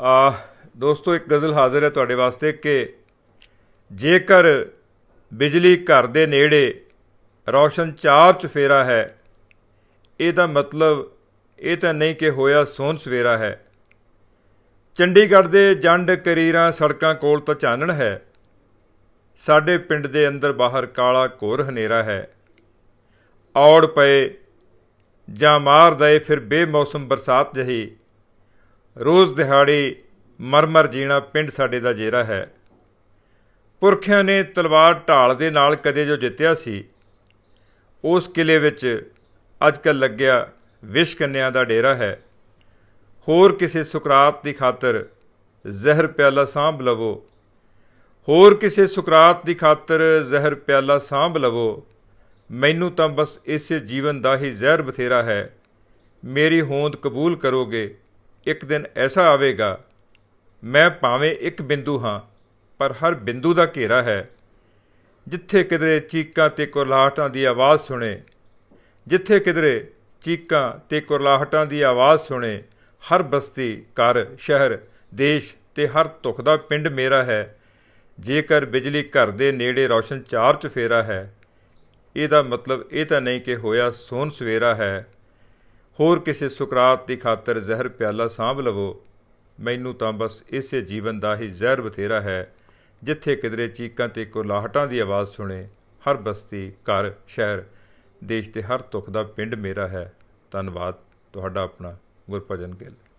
ਆ ਦੋਸਤੋ ਇੱਕ ਗਜ਼ਲ ਹਾਜ਼ਰ ਹੈ ਤੁਹਾਡੇ ਵਾਸਤੇ ਕਿ ਜੇਕਰ ਬਿਜਲੀ ਘਰ ਦੇ ਨੇੜੇ ਰੌਸ਼ਨ ਚਾਰ ਚਫੇਰਾ ਹੈ ਇਹਦਾ ਮਤਲਬ ਇਹ ਤਾਂ ਨਹੀਂ ਕਿ ਹੋਇਆ ਸੋਨ ਸਵੇਰਾ ਹੈ ਚੰਡੀਗੜ੍ਹ ਦੇ ਜੰਡ ਕਰੀਰਾਂ ਸੜਕਾਂ ਕੋਲ ਤਾਂ ਚਾਨਣ ਹੈ ਸਾਡੇ ਪਿੰਡ ਦੇ ਅੰਦਰ ਬਾਹਰ ਕਾਲਾ ਘੋਰ ਹਨੇਰਾ ਹੈ ਔੜ ਪਏ ਜਾਂ ਮਾਰ ਦਏ ਫਿਰ ਬੇਮੌਸਮ ਬਰਸਾਤ ਜਹੀ ਰੋਜ਼ ਦਿਹਾੜੇ ਮਰਮਰ ਜੀਣਾ ਪਿੰਡ ਸਾਡੇ ਦਾ ਜੇਰਾ ਹੈ ਪੁਰਖਿਆਂ ਨੇ ਤਲਵਾਰ ਢਾਲ ਦੇ ਨਾਲ ਕਦੇ ਜੋ ਜਿੱਤਿਆ ਸੀ ਉਸ ਕਿਲੇ ਵਿੱਚ ਅੱਜਕੱਲ ਲੱਗਿਆ ਵਿਸ਼ ਕੰਨਿਆਂ ਦਾ ਡੇਰਾ ਹੈ ਹੋਰ ਕਿਸੇ ਸੁਕਰਾਤ ਦੀ ਖਾਤਰ ਜ਼ਹਿਰ ਪਿਆਲਾ ਸਾਂਭ ਲਵੋ ਹੋਰ ਕਿਸੇ ਸੁਕਰਾਤ ਦੀ ਖਾਤਰ ਜ਼ਹਿਰ ਪਿਆਲਾ ਸਾਂਭ ਲਵੋ ਮੈਨੂੰ ਤਾਂ ਬਸ ਇਸੇ ਜੀਵਨ ਦਾ ਹੀ ਜ਼ਹਿਰ ਬਥੇਰਾ ਹੈ ਮੇਰੀ ਹੋਂਦ ਕਬੂਲ ਕਰੋਗੇ ਇੱਕ ਦਿਨ ਐਸਾ ਆਵੇਗਾ ਮੈਂ ਭਾਵੇਂ ਇੱਕ ਬਿੰਦੂ ਹਾਂ ਪਰ ਹਰ ਬਿੰਦੂ ਦਾ ਘੇਰਾ ਹੈ ਜਿੱਥੇ ਕਿਧਰੇ ਚੀਕਾਂ ਤੇ ਕੁਰਲਾਹਟਾਂ ਦੀ ਆਵਾਜ਼ ਸੁਣੇ ਜਿੱਥੇ ਕਿਧਰੇ ਚੀਕਾਂ ਤੇ ਕੁਰਲਾਹਟਾਂ ਦੀ ਆਵਾਜ਼ ਸੁਣੇ ਹਰ ਬਸਤੀ ਘਰ ਸ਼ਹਿਰ ਦੇਸ਼ ਤੇ ਹਰ ਤੁਖ ਦਾ ਪਿੰਡ ਮੇਰਾ ਹੈ ਜੇਕਰ ਬਿਜਲੀ ਘਰ ਦੇ ਨੇੜੇ ਰੌਸ਼ਨ ਚਾਰ ਚ ਫੇਰਾ ਹੈ ਇਹਦਾ ਮਤਲਬ ਇਹ ਤਾਂ ਨਹੀਂ ਕਿ ਹੋਇਆ ਸੋਨ ਸਵੇਰਾ ਹੈ ਹੋਰ ਕਿਸੇ ਸੁਕਰਾਤ ਦੀ ਖਾਤਰ ਜ਼ਹਿਰ ਪਿਆਲਾ ਸਾਂਭ ਲਵੋ ਮੈਨੂੰ ਤਾਂ ਬਸ ਇਸੇ ਜੀਵਨ ਦਾ ਹੀ ਜ਼ਹਿਰ ਬਥੇਰਾ ਹੈ ਜਿੱਥੇ ਕਿਦਰੇ ਚੀਕਾਂ ਤੇ ਕੋਲਾਹਟਾਂ ਦੀ ਆਵਾਜ਼ ਸੁਣੇ ਹਰ ਬਸਤੀ ਘਰ ਸ਼ਹਿਰ ਦੇਸ਼ ਤੇ ਹਰ ਤੁਖ ਦਾ ਪਿੰਡ ਮੇਰਾ ਹੈ ਧੰਨਵਾਦ ਤੁਹਾਡਾ ਆਪਣਾ ਗੁਰਪਜਨ ਗਿੱਲ